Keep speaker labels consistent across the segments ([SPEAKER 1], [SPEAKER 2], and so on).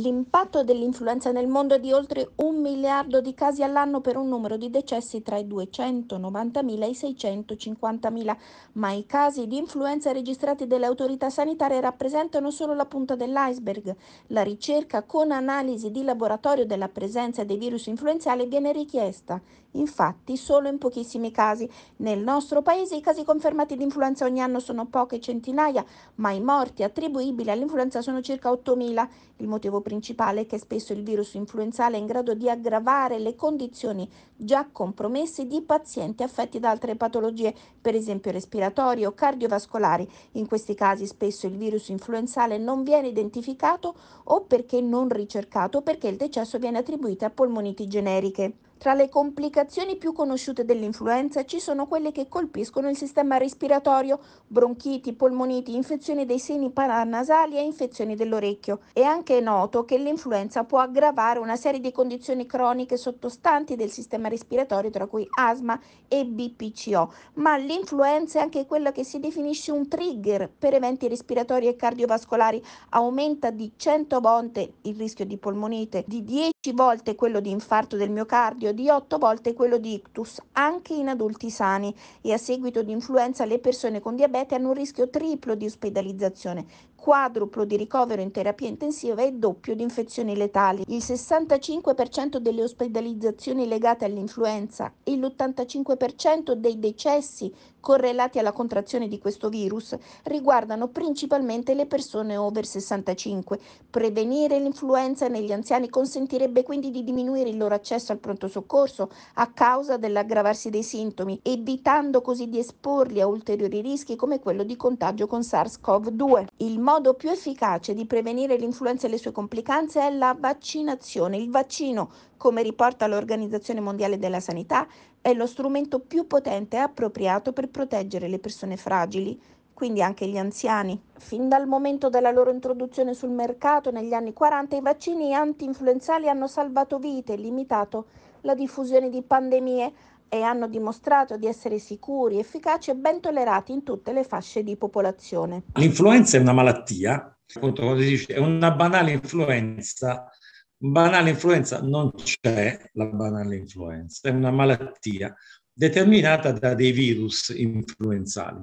[SPEAKER 1] L'impatto dell'influenza nel mondo è di oltre un miliardo di casi all'anno per un numero di decessi tra i 290.000 e i 650.000, ma i casi di influenza registrati dalle autorità sanitarie rappresentano solo la punta dell'iceberg. La ricerca con analisi di laboratorio della presenza dei virus influenzali viene richiesta Infatti, solo in pochissimi casi. Nel nostro paese i casi confermati di influenza ogni anno sono poche centinaia, ma i morti attribuibili all'influenza sono circa 8.000. Il motivo principale è che spesso il virus influenzale è in grado di aggravare le condizioni già compromesse di pazienti affetti da altre patologie, per esempio respiratorie o cardiovascolari. In questi casi spesso il virus influenzale non viene identificato o perché non ricercato, perché il decesso viene attribuito a polmoniti generiche. Tra le complicazioni più conosciute dell'influenza ci sono quelle che colpiscono il sistema respiratorio, bronchiti, polmoniti, infezioni dei seni paranasali e infezioni dell'orecchio. È anche noto che l'influenza può aggravare una serie di condizioni croniche sottostanti del sistema respiratorio, tra cui asma e BPCO, ma l'influenza è anche quella che si definisce un trigger per eventi respiratori e cardiovascolari, aumenta di 100 volte il rischio di polmonite, di 10 volte quello di infarto del miocardio, di 8 volte quello di ictus, anche in adulti sani e a seguito di influenza le persone con diabete hanno un rischio triplo di ospedalizzazione, quadruplo di ricovero in terapia intensiva e doppio di infezioni letali. Il 65% delle ospedalizzazioni legate all'influenza e l'85% dei decessi correlati alla contrazione di questo virus riguardano principalmente le persone over 65. Prevenire l'influenza negli anziani consentirebbe quindi di diminuire il loro accesso al pronto soccorso a causa dell'aggravarsi dei sintomi, evitando così di esporli a ulteriori rischi come quello di contagio con SARS-CoV-2. Il modo più efficace di prevenire l'influenza e le sue complicanze è la vaccinazione. Il vaccino, come riporta l'Organizzazione Mondiale della Sanità, è lo strumento più potente e appropriato per proteggere le persone fragili, quindi anche gli anziani. Fin dal momento della loro introduzione sul mercato negli anni 40, i vaccini anti-influenzali hanno salvato vite e limitato la diffusione di pandemie, e hanno dimostrato di essere sicuri, efficaci e ben tollerati in tutte le fasce di popolazione.
[SPEAKER 2] L'influenza è una malattia, appunto, si dice, è una banale influenza. Banale influenza non c'è la banale influenza, è una malattia determinata da dei virus influenzali.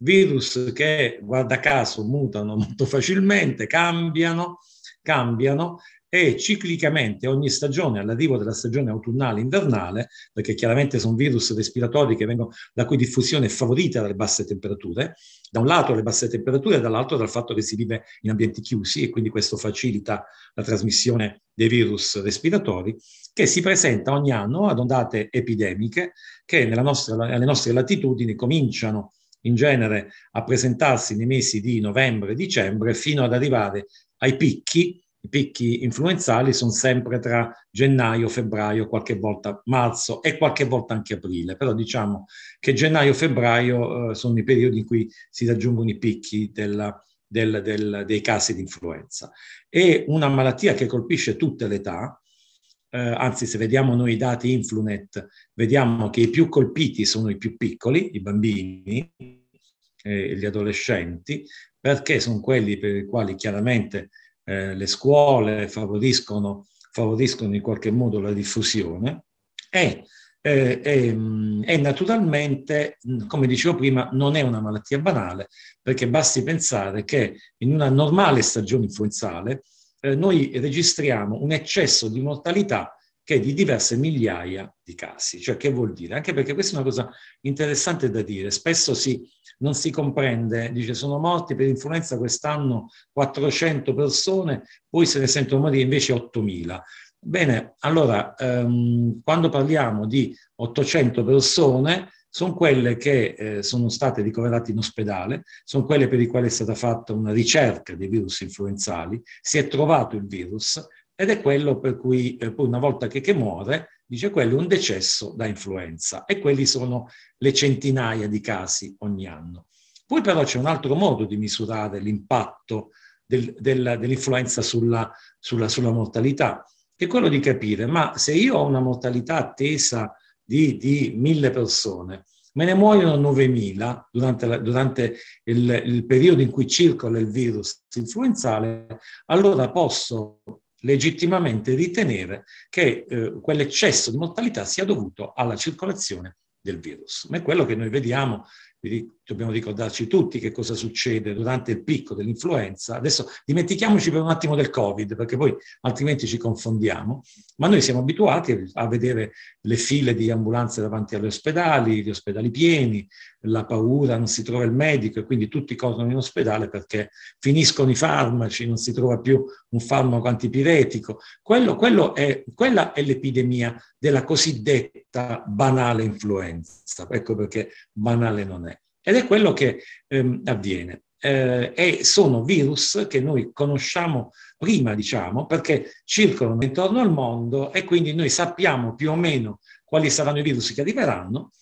[SPEAKER 2] Virus che, guarda caso, mutano molto facilmente, cambiano, cambiano e ciclicamente ogni stagione, all'arrivo della stagione autunnale invernale, perché chiaramente sono virus respiratori che vengono, la cui diffusione è favorita dalle basse temperature, da un lato dalle basse temperature e dall'altro dal fatto che si vive in ambienti chiusi e quindi questo facilita la trasmissione dei virus respiratori, che si presenta ogni anno ad ondate epidemiche che nostra, alle nostre latitudini cominciano in genere a presentarsi nei mesi di novembre e dicembre fino ad arrivare ai picchi, i picchi influenzali sono sempre tra gennaio, febbraio, qualche volta marzo e qualche volta anche aprile, però diciamo che gennaio e febbraio eh, sono i periodi in cui si raggiungono i picchi della, del, del, dei casi di influenza. È una malattia che colpisce tutte le età, eh, anzi se vediamo noi i dati Influnet, vediamo che i più colpiti sono i più piccoli, i bambini, eh, gli adolescenti, perché sono quelli per i quali chiaramente eh, le scuole favoriscono, favoriscono, in qualche modo la diffusione e, eh, e, e, naturalmente, come dicevo prima, non è una malattia banale, perché basti pensare che in una normale stagione influenzale eh, noi registriamo un eccesso di mortalità che di diverse migliaia di casi. Cioè che vuol dire? Anche perché questa è una cosa interessante da dire. Spesso si, non si comprende, dice sono morti per influenza quest'anno 400 persone, poi se ne sentono morire invece 8000. Bene, allora ehm, quando parliamo di 800 persone, sono quelle che eh, sono state ricoverate in ospedale, sono quelle per le quali è stata fatta una ricerca dei virus influenzali, si è trovato il virus, ed è quello per cui eh, poi una volta che, che, muore, dice quello è un decesso da influenza e quelli sono le centinaia di casi ogni anno. Poi però c'è un altro modo di misurare l'impatto del, del, dell'influenza sulla, sulla, sulla, mortalità, che è quello di capire, ma se io ho una mortalità attesa di, di mille persone, me ne muoiono 9.000 durante, la, durante il, il, periodo in cui circola il virus influenzale, allora posso legittimamente ritenere che eh, quell'eccesso di mortalità sia dovuto alla circolazione del virus. Ma è quello che noi vediamo dobbiamo ricordarci tutti che cosa succede durante il picco dell'influenza. Adesso dimentichiamoci per un attimo del Covid, perché poi altrimenti ci confondiamo, ma noi siamo abituati a vedere le file di ambulanze davanti agli ospedali, gli ospedali pieni, la paura, non si trova il medico e quindi tutti corrono in ospedale perché finiscono i farmaci, non si trova più un farmaco antipiretico. Quello, quello è, quella è l'epidemia della cosiddetta banale influenza, ecco perché banale non è. Ed è quello che ehm, avviene. Eh, e sono virus che noi conosciamo prima, diciamo, perché circolano intorno al mondo e quindi noi sappiamo più o meno quali saranno i virus che arriveranno.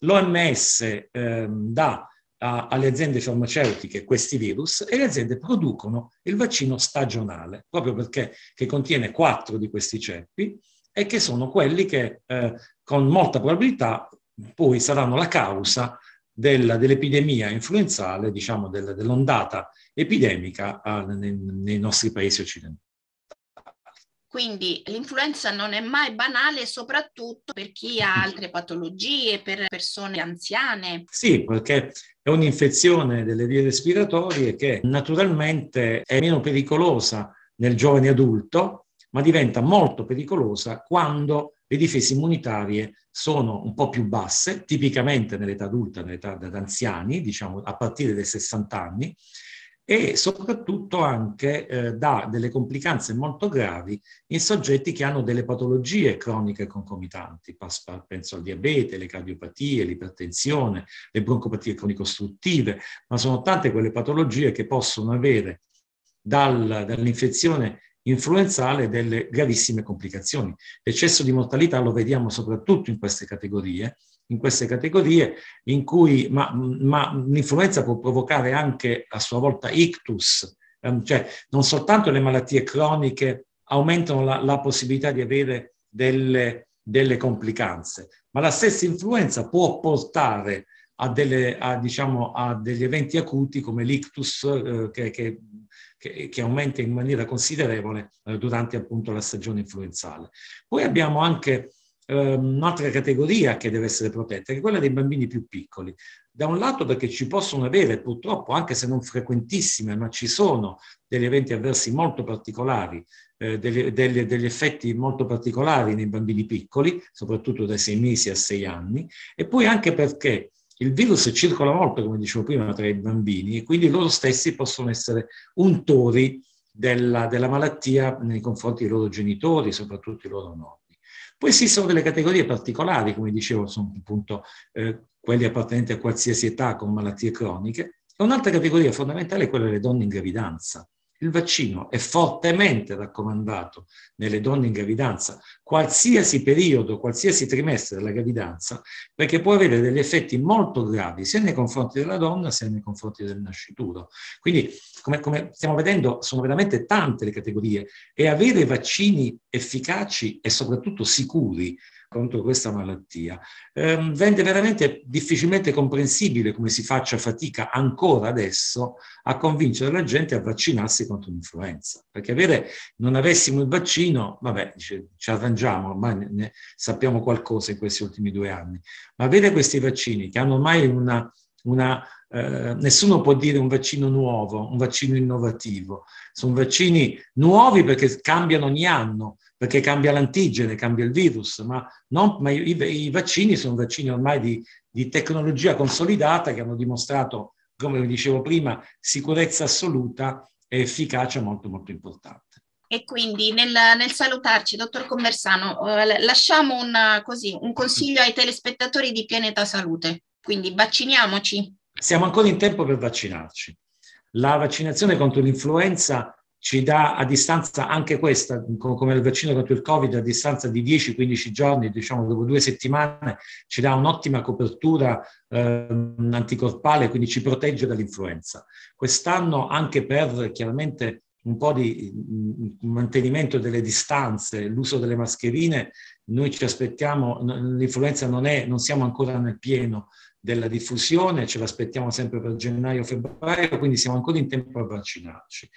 [SPEAKER 2] L'OMS ehm, dà a, alle aziende farmaceutiche questi virus e le aziende producono il vaccino stagionale, proprio perché contiene quattro di questi ceppi e che sono quelli che eh, con molta probabilità poi saranno la causa della, dell'epidemia influenzale, diciamo del, dell'ondata epidemica uh, nei, nei nostri paesi occidentali.
[SPEAKER 1] Quindi l'influenza non è mai banale, soprattutto per chi ha altre patologie, per persone anziane.
[SPEAKER 2] Sì, perché è un'infezione delle vie respiratorie che naturalmente è meno pericolosa nel giovane adulto, ma diventa molto pericolosa quando le difese immunitarie sono un po' più basse, tipicamente nell'età adulta, nell'età ad anziani, diciamo a partire dai 60 anni, e soprattutto anche eh, da delle complicanze molto gravi in soggetti che hanno delle patologie croniche concomitanti, penso al diabete, le cardiopatie, l'ipertensione, le broncopatie cronicostruttive, ma sono tante quelle patologie che possono avere dal, dall'infezione influenzale delle gravissime complicazioni. L'eccesso di mortalità lo vediamo soprattutto in queste categorie, in queste categorie in cui ma, ma l'influenza può provocare anche a sua volta ictus, ehm, cioè non soltanto le malattie croniche aumentano la, la possibilità di avere delle, delle, complicanze, ma la stessa influenza può portare a, delle, a, diciamo, a degli eventi acuti come l'ictus eh, che, che che, che aumenta in maniera considerevole eh, durante appunto la stagione influenzale. Poi abbiamo anche eh, un'altra categoria che deve essere protetta, che è quella dei bambini più piccoli. Da un lato perché ci possono avere, purtroppo, anche se non frequentissime, ma ci sono degli eventi avversi molto particolari, eh, degli, degli, degli, effetti molto particolari nei bambini piccoli, soprattutto dai sei mesi a sei anni, e poi anche perché il virus circola molto, come dicevo prima, tra i bambini e quindi loro stessi possono essere untori della, della malattia nei confronti dei loro genitori, soprattutto i loro nonni. Poi esistono delle categorie particolari, come dicevo, sono appunto eh, quelli appartenenti a qualsiasi età con malattie croniche. un'altra categoria fondamentale è quella delle donne in gravidanza. Il vaccino è fortemente raccomandato nelle donne in gravidanza, qualsiasi periodo, qualsiasi trimestre della gravidanza, perché può avere degli effetti molto gravi sia nei confronti della donna sia nei confronti del nascituro. Quindi, come, come stiamo vedendo, sono veramente tante le categorie e avere vaccini efficaci e soprattutto sicuri contro questa malattia, eh, rende veramente difficilmente comprensibile come si faccia fatica ancora adesso a convincere la gente a vaccinarsi contro l'influenza. Perché avere, non avessimo il vaccino, vabbè, ci, ci arrangiamo, ormai ne, ne sappiamo qualcosa in questi ultimi due anni, ma avere questi vaccini che hanno ormai una, una eh, nessuno può dire un vaccino nuovo, un vaccino innovativo, sono vaccini nuovi perché cambiano ogni anno, perché cambia l'antigene, cambia il virus, ma, non, ma i, i, vaccini sono vaccini ormai di, di tecnologia consolidata che hanno dimostrato, come vi dicevo prima, sicurezza assoluta e efficacia molto molto importante.
[SPEAKER 1] E quindi nel, nel, salutarci, dottor Conversano, eh, lasciamo una, così, un consiglio ai telespettatori di Pianeta Salute. Quindi vacciniamoci.
[SPEAKER 2] Siamo ancora in tempo per vaccinarci. La vaccinazione contro l'influenza ci dà a distanza anche questa, come il vaccino contro il Covid, a distanza di 10-15 giorni, diciamo dopo due settimane, ci dà un'ottima copertura eh, anticorpale, quindi ci protegge dall'influenza. Quest'anno anche per chiaramente un po' di mm, mantenimento delle distanze, l'uso delle mascherine, noi ci aspettiamo, l'influenza non è, non siamo ancora nel pieno della diffusione, ce l'aspettiamo sempre per gennaio-febbraio, quindi siamo ancora in tempo a vaccinarci.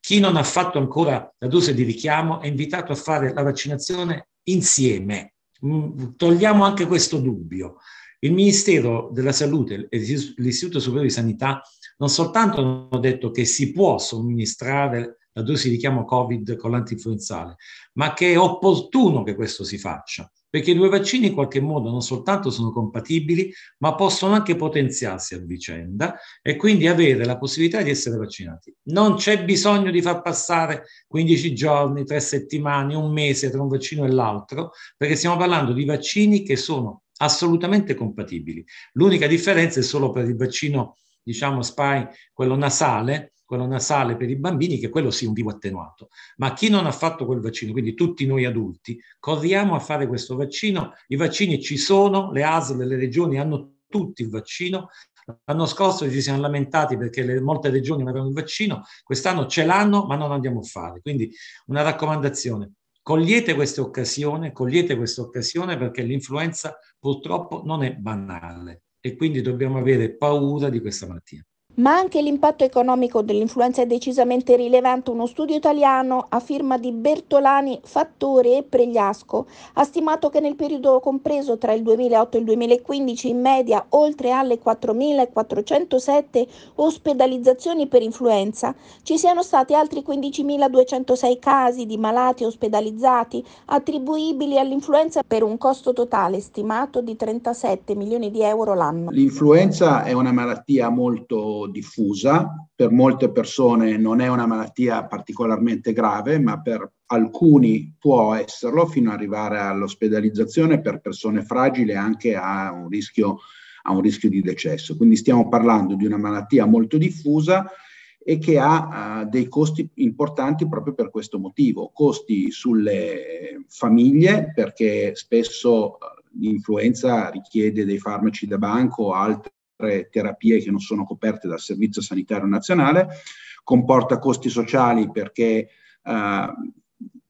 [SPEAKER 2] Chi non ha fatto ancora la dose di richiamo è invitato a fare la vaccinazione insieme. Mm, togliamo anche questo dubbio. Il Ministero della Salute e l'Istituto Superiore di Sanità non soltanto hanno detto che si può somministrare la dose di richiamo Covid con l'antinfluenzale, ma che è opportuno che questo si faccia perché i due vaccini in qualche modo non soltanto sono compatibili, ma possono anche potenziarsi a vicenda e quindi avere la possibilità di essere vaccinati. Non c'è bisogno di far passare 15 giorni, 3 settimane, un mese tra un vaccino e l'altro, perché stiamo parlando di vaccini che sono assolutamente compatibili. L'unica differenza è solo per il vaccino, diciamo, spy, quello nasale, quello nasale per i bambini, che quello sia un vivo attenuato. Ma chi non ha fatto quel vaccino, quindi tutti noi adulti, corriamo a fare questo vaccino. I vaccini ci sono, le ASL, le regioni hanno tutti il vaccino. L'anno scorso ci siamo lamentati perché le, molte regioni non avevano il vaccino, quest'anno ce l'hanno ma non andiamo a fare. Quindi una raccomandazione, cogliete questa occasione, cogliete questa occasione perché l'influenza purtroppo non è banale e quindi dobbiamo avere paura di questa malattia
[SPEAKER 1] ma anche l'impatto economico dell'influenza è decisamente rilevante. Uno studio italiano a firma di Bertolani, Fattore e Pregliasco ha stimato che nel periodo compreso tra il 2008 e il 2015 in media oltre alle 4.407 ospedalizzazioni per influenza ci siano stati altri 15.206 casi di malati ospedalizzati attribuibili all'influenza per un costo totale stimato di 37 milioni di euro l'anno.
[SPEAKER 3] L'influenza è una malattia molto diffusa, per molte persone non è una malattia particolarmente grave, ma per alcuni può esserlo fino ad arrivare all'ospedalizzazione per persone fragili anche a un, rischio, a un rischio di decesso. Quindi stiamo parlando di una malattia molto diffusa e che ha uh, dei costi importanti proprio per questo motivo, costi sulle famiglie perché spesso l'influenza richiede dei farmaci da banco o altri terapie che non sono coperte dal Servizio Sanitario Nazionale, comporta costi sociali perché eh,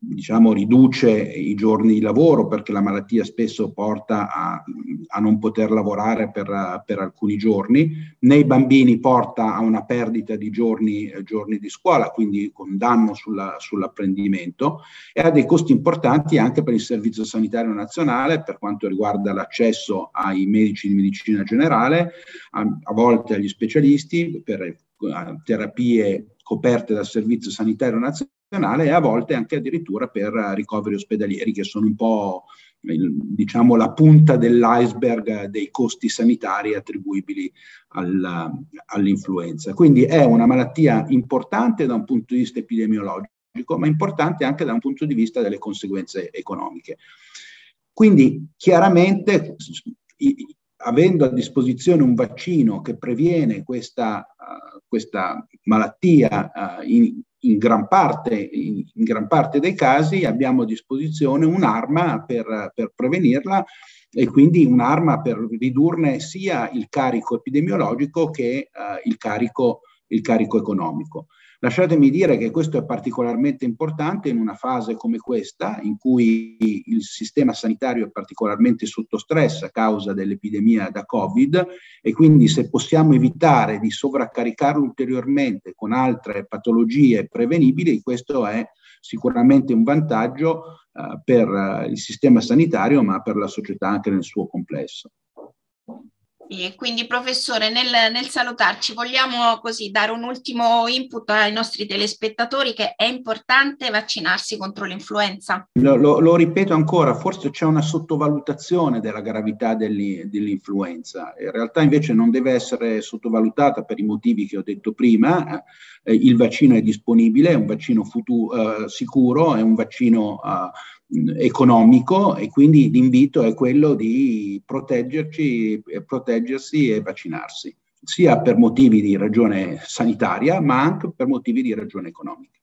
[SPEAKER 3] diciamo, riduce i giorni di lavoro perché la malattia spesso porta a, a non poter lavorare per, per, alcuni giorni, nei bambini porta a una perdita di giorni, giorni di scuola, quindi con danno sulla, sull'apprendimento e ha dei costi importanti anche per il Servizio Sanitario Nazionale per quanto riguarda l'accesso ai medici di medicina generale, a, a volte agli specialisti per terapie coperte dal Servizio Sanitario Nazionale e a volte anche addirittura per eh, ricoveri ospedalieri che sono un po' diciamo la punta dell'iceberg dei costi sanitari attribuibili alla, all'influenza. Quindi è una malattia importante da un punto di vista epidemiologico, ma importante anche da un punto di vista delle conseguenze economiche. Quindi chiaramente i, avendo a disposizione un vaccino che previene questa, uh, questa malattia uh, in, in gran, parte, in, in gran parte, dei casi abbiamo a disposizione un'arma per, per, prevenirla e quindi un'arma per ridurne sia il carico epidemiologico che eh, il, carico, il, carico, economico. Lasciatemi dire che questo è particolarmente importante in una fase come questa, in cui il sistema sanitario è particolarmente sotto stress a causa dell'epidemia da Covid e quindi se possiamo evitare di sovraccaricarlo ulteriormente con altre patologie prevenibili, questo è sicuramente un vantaggio eh, per eh, il sistema sanitario, ma per la società anche nel suo complesso.
[SPEAKER 1] E quindi professore, nel, nel, salutarci vogliamo così dare un ultimo input ai nostri telespettatori che è importante vaccinarsi contro l'influenza.
[SPEAKER 3] Lo, lo, lo ripeto ancora, forse c'è una sottovalutazione della gravità degli, dell'influenza. In realtà invece non deve essere sottovalutata per i motivi che ho detto prima. Eh, il vaccino è disponibile, è un vaccino futuro, eh, sicuro, è un vaccino... Eh, economico e quindi l'invito è quello di proteggerci, eh, proteggersi e vaccinarsi, sia per motivi di ragione sanitaria ma anche per motivi di ragione economica.